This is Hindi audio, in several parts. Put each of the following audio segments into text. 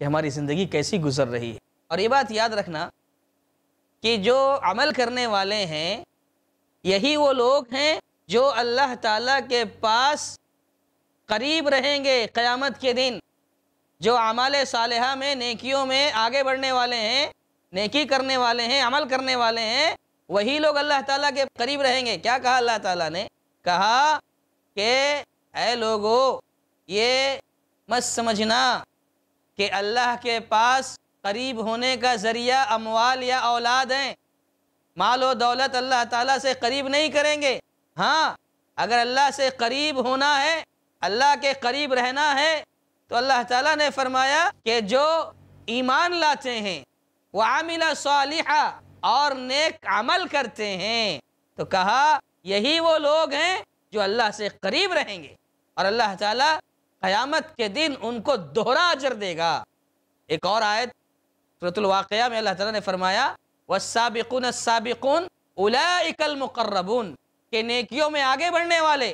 कि हमारी ज़िंदगी कैसी गुजर रही है और ये बात याद रखना कि जो अमल करने वाले हैं यही वो लोग हैं जो अल्लाह ताला के पास करीब रहेंगे क़यामत के दिन जो अमाल सालह में नेकियों में आगे बढ़ने वाले हैं नेकी करने वाले हैं अमल करने वाले हैं वही लोग अल्लाह ताला के करीब रहेंगे क्या कहा अल्लाह ताला ने कहा कि ए लोगो ये मत समझना कि अल्लाह के पास करीब होने का ज़रिया अमवाल या औलाद हैं माल और दौलत अल्लाह ताला से करीब नहीं करेंगे हाँ अगर अल्लाह से करीब होना है अल्लाह के करीब रहना है तो अल्लाह ताला ने फरमाया कि जो ईमान लाते हैं वह आमिला सालिहा और नेक अमल करते हैं तो कहा यही वो लोग हैं जो अल्लाह से करीब रहेंगे और अल्लाह ताला क़यामत के दिन उनको दोहरा अजर देगा एक और आयत सूरतवाक़ में अल्लाह ताला ने फरमाया वसाबिकुन साबिकुन उलाइकल मुकर्रबून के नेकियों में आगे बढ़ने वाले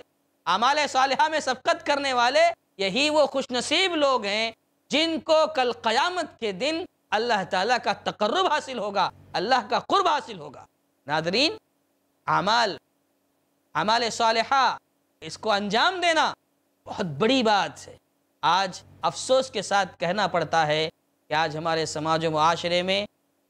अमाल सालह में सबकत करने वाले यही वो खुशनसीब लोग हैं जिनको कल क़यामत के दिन अल्लाह ताला का तकर्रब हासिल होगा अल्लाह का कुर्ब हासिल होगा नादरीन अमाल अमाल सालह इसको अंजाम देना बहुत बड़ी बात है आज अफसोस के साथ कहना पड़ता है कि आज हमारे समाज व माशरे में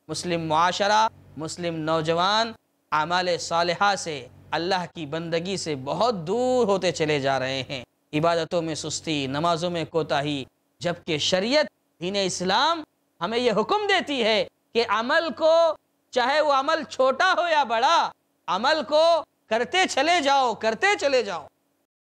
मुस्लिम माशरा मुस्लिम नौजवान आमाल सालहा से अल्लाह की बंदगी से बहुत दूर होते चले जा रहे हैं इबादतों में सुस्ती नमाजों में कोताही जबकि शरीयत दीन इस्लाम हमें यह हुक्म देती है कि अमल को चाहे वो अमल छोटा हो या बड़ा अमल को करते चले जाओ करते चले जाओ